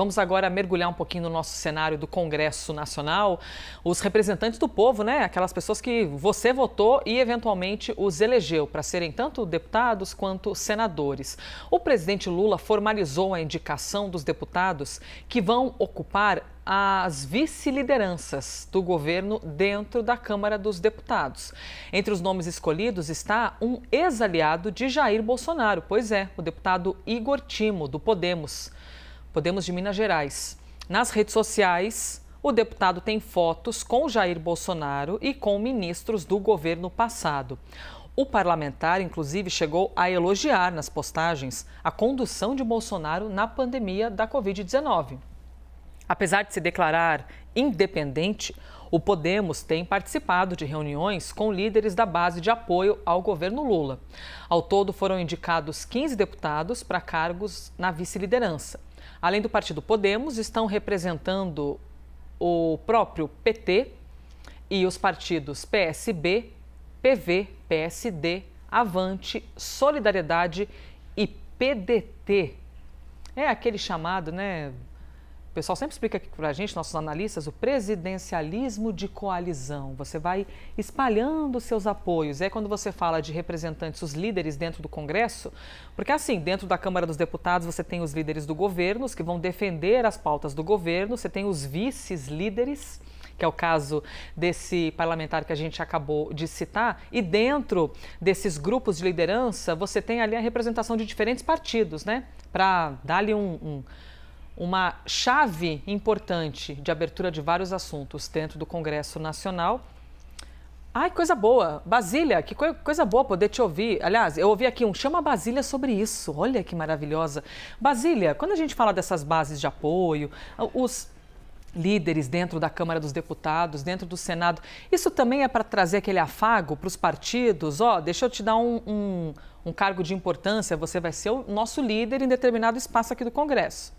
Vamos agora mergulhar um pouquinho no nosso cenário do Congresso Nacional. Os representantes do povo, né? Aquelas pessoas que você votou e eventualmente os elegeu para serem tanto deputados quanto senadores. O presidente Lula formalizou a indicação dos deputados que vão ocupar as vice-lideranças do governo dentro da Câmara dos Deputados. Entre os nomes escolhidos está um ex-aliado de Jair Bolsonaro, pois é, o deputado Igor Timo, do Podemos. Podemos de Minas Gerais. Nas redes sociais, o deputado tem fotos com Jair Bolsonaro e com ministros do governo passado. O parlamentar, inclusive, chegou a elogiar nas postagens a condução de Bolsonaro na pandemia da Covid-19. Apesar de se declarar independente, o Podemos tem participado de reuniões com líderes da base de apoio ao governo Lula. Ao todo, foram indicados 15 deputados para cargos na vice-liderança. Além do partido Podemos, estão representando o próprio PT e os partidos PSB, PV, PSD, Avante, Solidariedade e PDT. É aquele chamado, né, pessoal sempre explica aqui para a gente, nossos analistas, o presidencialismo de coalizão. Você vai espalhando seus apoios. É quando você fala de representantes, os líderes dentro do Congresso, porque assim, dentro da Câmara dos Deputados você tem os líderes do governo, os que vão defender as pautas do governo, você tem os vices-líderes que é o caso desse parlamentar que a gente acabou de citar, e dentro desses grupos de liderança, você tem ali a representação de diferentes partidos, né? Para dar-lhe um, um uma chave importante de abertura de vários assuntos dentro do Congresso Nacional. Ai, coisa boa. Basília, que coisa boa poder te ouvir. Aliás, eu ouvi aqui um Chama Basília sobre isso. Olha que maravilhosa. Basília, quando a gente fala dessas bases de apoio, os líderes dentro da Câmara dos Deputados, dentro do Senado, isso também é para trazer aquele afago para os partidos? Ó, oh, deixa eu te dar um, um, um cargo de importância, você vai ser o nosso líder em determinado espaço aqui do Congresso.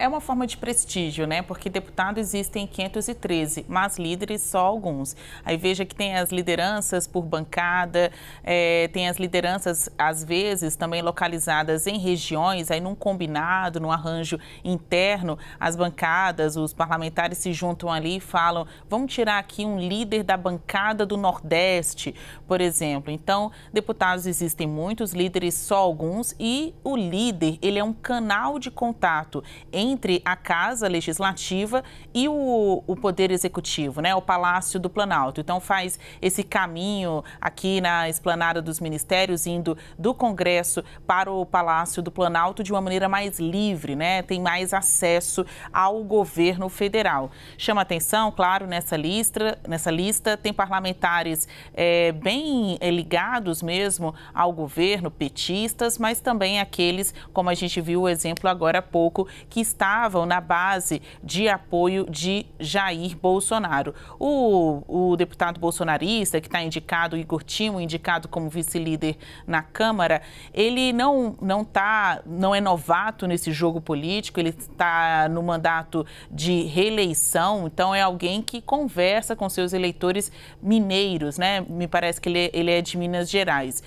é uma forma de prestígio, né? Porque deputados existem 513, mas líderes só alguns. Aí veja que tem as lideranças por bancada, é, tem as lideranças, às vezes, também localizadas em regiões, aí num combinado, num arranjo interno, as bancadas, os parlamentares se juntam ali e falam: vamos tirar aqui um líder da bancada do Nordeste, por exemplo. Então, deputados existem muitos, líderes só alguns, e o líder, ele é um canal de contato em entre a Casa Legislativa e o, o Poder Executivo, né? O Palácio do Planalto. Então faz esse caminho aqui na esplanada dos ministérios, indo do Congresso para o Palácio do Planalto de uma maneira mais livre, né? Tem mais acesso ao governo federal. Chama atenção, claro, nessa lista, nessa lista tem parlamentares é, bem é, ligados mesmo ao governo, petistas, mas também aqueles, como a gente viu o exemplo agora há pouco, que estão estavam na base de apoio de Jair Bolsonaro. O, o deputado bolsonarista, que está indicado, Igor Timo, indicado como vice-líder na Câmara, ele não, não, tá, não é novato nesse jogo político, ele está no mandato de reeleição, então é alguém que conversa com seus eleitores mineiros, né? Me parece que ele, é, ele é de Minas Gerais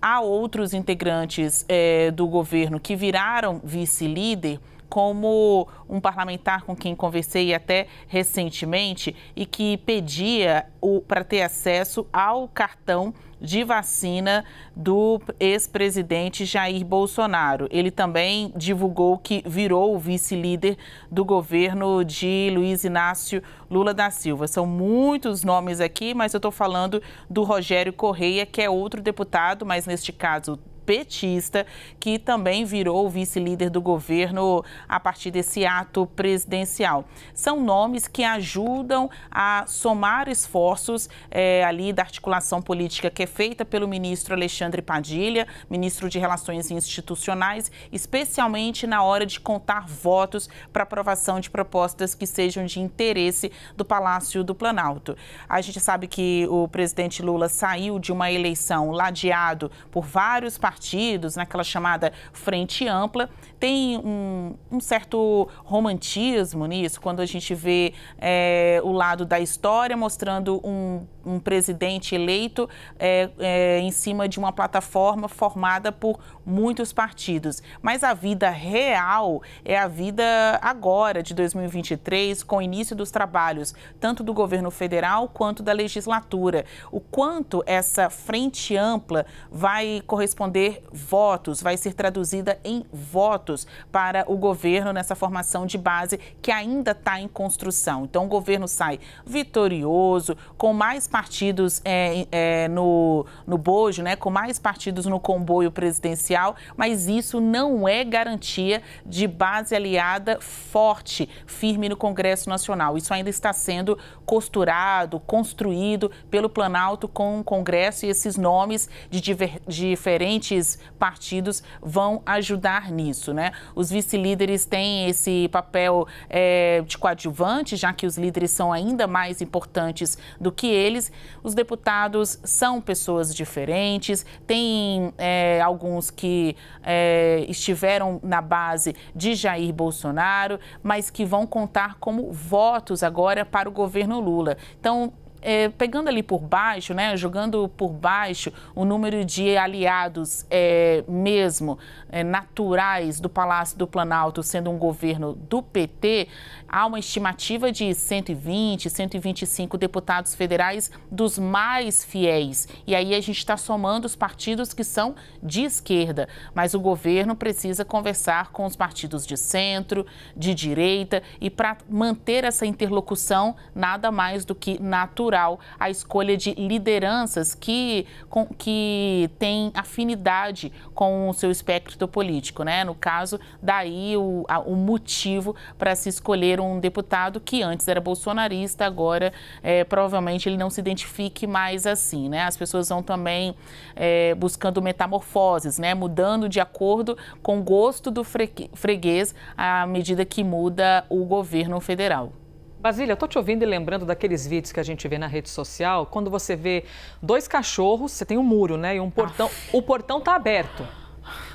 há outros integrantes é, do governo que viraram vice-líder como um parlamentar com quem conversei até recentemente e que pedia para ter acesso ao cartão de vacina do ex-presidente Jair Bolsonaro. Ele também divulgou que virou o vice-líder do governo de Luiz Inácio Lula da Silva. São muitos nomes aqui, mas eu estou falando do Rogério Correia, que é outro deputado, mas neste caso petista, que também virou vice-líder do governo a partir desse ato presidencial. São nomes que ajudam a somar esforços é, ali da articulação política que é feita pelo ministro Alexandre Padilha, ministro de Relações Institucionais, especialmente na hora de contar votos para aprovação de propostas que sejam de interesse do Palácio do Planalto. A gente sabe que o presidente Lula saiu de uma eleição ladeado por vários partidos partidos, naquela chamada frente ampla. Tem um, um certo romantismo nisso, quando a gente vê é, o lado da história mostrando um um presidente eleito é, é, em cima de uma plataforma formada por muitos partidos. Mas a vida real é a vida agora, de 2023, com o início dos trabalhos, tanto do governo federal quanto da legislatura. O quanto essa frente ampla vai corresponder votos, vai ser traduzida em votos para o governo nessa formação de base que ainda está em construção. Então, o governo sai vitorioso, com mais partidos é, é, no, no bojo, né, com mais partidos no comboio presidencial, mas isso não é garantia de base aliada forte, firme no Congresso Nacional. Isso ainda está sendo costurado, construído pelo Planalto com o Congresso e esses nomes de diver, diferentes partidos vão ajudar nisso. Né? Os vice-líderes têm esse papel é, de coadjuvante, já que os líderes são ainda mais importantes do que eles, os deputados são pessoas diferentes, tem é, alguns que é, estiveram na base de Jair Bolsonaro, mas que vão contar como votos agora para o governo Lula. Então, é, pegando ali por baixo, né, jogando por baixo o número de aliados é, mesmo é, naturais do Palácio do Planalto, sendo um governo do PT, há uma estimativa de 120, 125 deputados federais dos mais fiéis. E aí a gente está somando os partidos que são de esquerda, mas o governo precisa conversar com os partidos de centro, de direita e para manter essa interlocução, nada mais do que natural cultural, a escolha de lideranças que, com, que têm afinidade com o seu espectro político, né? No caso, daí o, a, o motivo para se escolher um deputado que antes era bolsonarista, agora é, provavelmente ele não se identifique mais assim, né? As pessoas vão também é, buscando metamorfoses, né? Mudando de acordo com o gosto do freguês à medida que muda o governo federal. Basília, eu tô te ouvindo e lembrando daqueles vídeos que a gente vê na rede social, quando você vê dois cachorros, você tem um muro, né, e um portão, Aff. o portão tá aberto.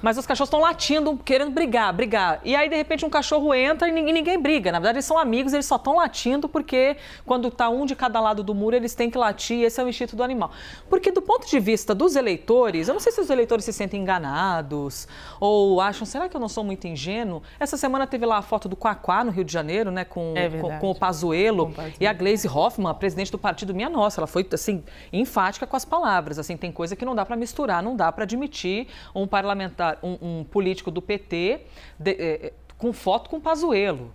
Mas os cachorros estão latindo, querendo brigar, brigar. E aí, de repente, um cachorro entra e ninguém, ninguém briga. Na verdade, eles são amigos, eles só estão latindo porque quando está um de cada lado do muro, eles têm que latir. Esse é o instinto do animal. Porque do ponto de vista dos eleitores, eu não sei se os eleitores se sentem enganados ou acham, será que eu não sou muito ingênuo? Essa semana teve lá a foto do Quaquá no Rio de Janeiro, né, com, é com, com, o Pazuello e a Glaze Hoffman, a presidente do partido Minha Nossa. Ela foi assim enfática com as palavras. Assim, tem coisa que não dá para misturar, não dá para admitir um parlamentar um, um político do PT de, é, é, com foto com Pazuello.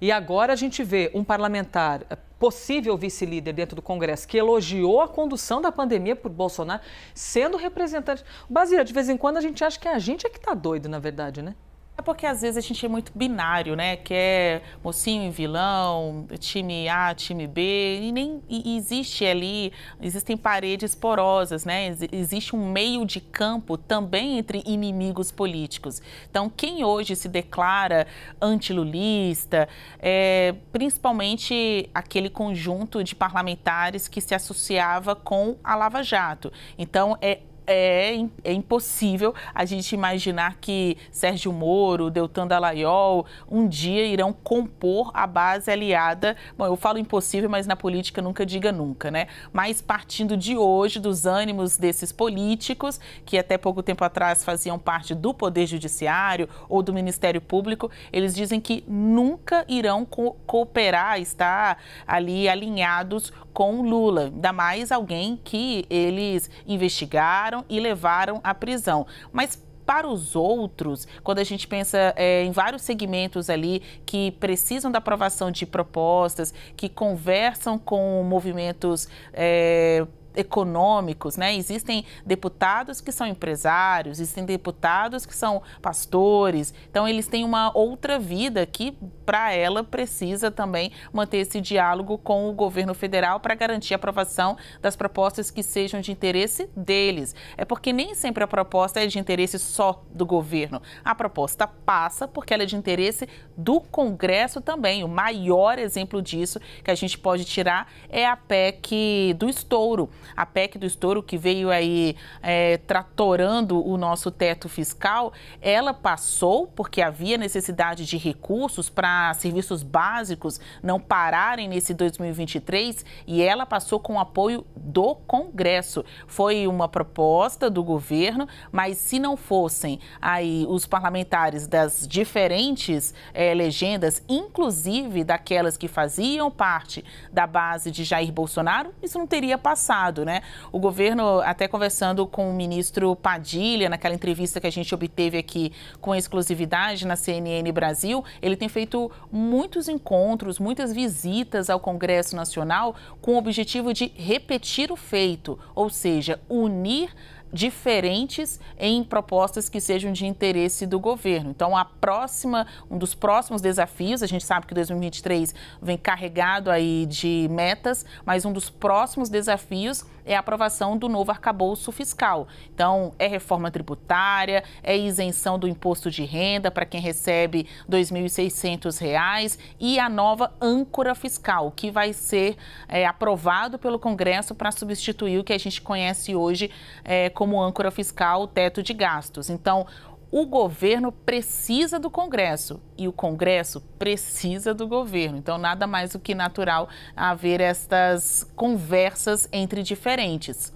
E agora a gente vê um parlamentar, é, possível vice-líder dentro do Congresso, que elogiou a condução da pandemia por Bolsonaro, sendo representante. Basílio, de vez em quando a gente acha que a gente é que está doido, na verdade, né? É porque às vezes a gente é muito binário, né? Que é mocinho e vilão, time A, time B, e nem e existe ali, existem paredes porosas, né? Existe um meio de campo também entre inimigos políticos. Então, quem hoje se declara antilulista, é principalmente aquele conjunto de parlamentares que se associava com a Lava Jato. Então, é é, é, é impossível a gente imaginar que Sérgio Moro, Deltan Dallaiol, um dia irão compor a base aliada. Bom, eu falo impossível, mas na política nunca diga nunca, né? Mas partindo de hoje, dos ânimos desses políticos, que até pouco tempo atrás faziam parte do Poder Judiciário ou do Ministério Público, eles dizem que nunca irão co cooperar, estar ali alinhados com Lula, ainda mais alguém que eles investigaram pegaram e levaram à prisão. Mas para os outros, quando a gente pensa é, em vários segmentos ali que precisam da aprovação de propostas, que conversam com movimentos é, econômicos, né? Existem deputados que são empresários, existem deputados que são pastores. Então eles têm uma outra vida que para ela precisa também manter esse diálogo com o governo federal para garantir a aprovação das propostas que sejam de interesse deles. É porque nem sempre a proposta é de interesse só do governo. A proposta passa porque ela é de interesse do Congresso também. O maior exemplo disso que a gente pode tirar é a PEC do estouro a PEC do estouro que veio aí é, tratorando o nosso teto fiscal, ela passou porque havia necessidade de recursos para serviços básicos não pararem nesse 2023 e ela passou com o apoio do Congresso. Foi uma proposta do governo, mas se não fossem aí os parlamentares das diferentes é, legendas, inclusive daquelas que faziam parte da base de Jair Bolsonaro, isso não teria passado. Estado, né? O governo, até conversando com o ministro Padilha, naquela entrevista que a gente obteve aqui com exclusividade na CNN Brasil, ele tem feito muitos encontros, muitas visitas ao Congresso Nacional com o objetivo de repetir o feito, ou seja, unir diferentes em propostas que sejam de interesse do governo. Então, a próxima, um dos próximos desafios, a gente sabe que 2023 vem carregado aí de metas, mas um dos próximos desafios é a aprovação do novo arcabouço fiscal. Então, é reforma tributária, é isenção do imposto de renda para quem recebe R$ 2.600 e a nova âncora fiscal, que vai ser é, aprovado pelo Congresso para substituir o que a gente conhece hoje é, como âncora fiscal o teto de gastos. Então, o governo precisa do Congresso e o Congresso precisa do governo. Então, nada mais do que natural haver estas conversas entre diferentes.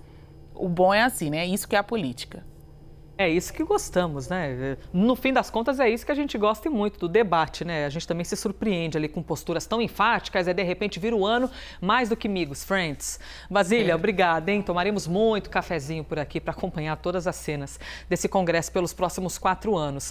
O bom é assim, né? Isso que é a política. É isso que gostamos, né? No fim das contas, é isso que a gente gosta muito do debate, né? A gente também se surpreende ali com posturas tão enfáticas, e de repente vira o ano mais do que amigos, friends. Basília, é. obrigada, hein? Tomaremos muito cafezinho por aqui para acompanhar todas as cenas desse congresso pelos próximos quatro anos.